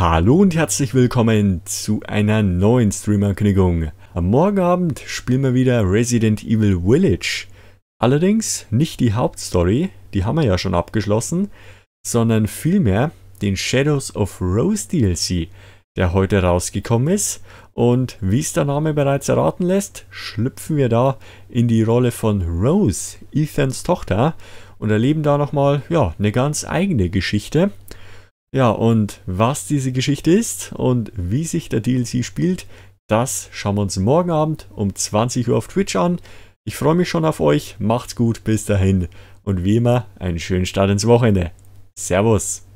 Hallo und herzlich willkommen zu einer neuen Stream-Ankündigung. Am Morgen Abend spielen wir wieder Resident Evil Village. Allerdings nicht die Hauptstory, die haben wir ja schon abgeschlossen, sondern vielmehr den Shadows of Rose DLC, der heute rausgekommen ist. Und wie es der Name bereits erraten lässt, schlüpfen wir da in die Rolle von Rose, Ethans Tochter, und erleben da nochmal ja, eine ganz eigene Geschichte. Ja, und was diese Geschichte ist und wie sich der DLC spielt, das schauen wir uns morgen Abend um 20 Uhr auf Twitch an. Ich freue mich schon auf euch, macht's gut, bis dahin und wie immer einen schönen Start ins Wochenende. Servus!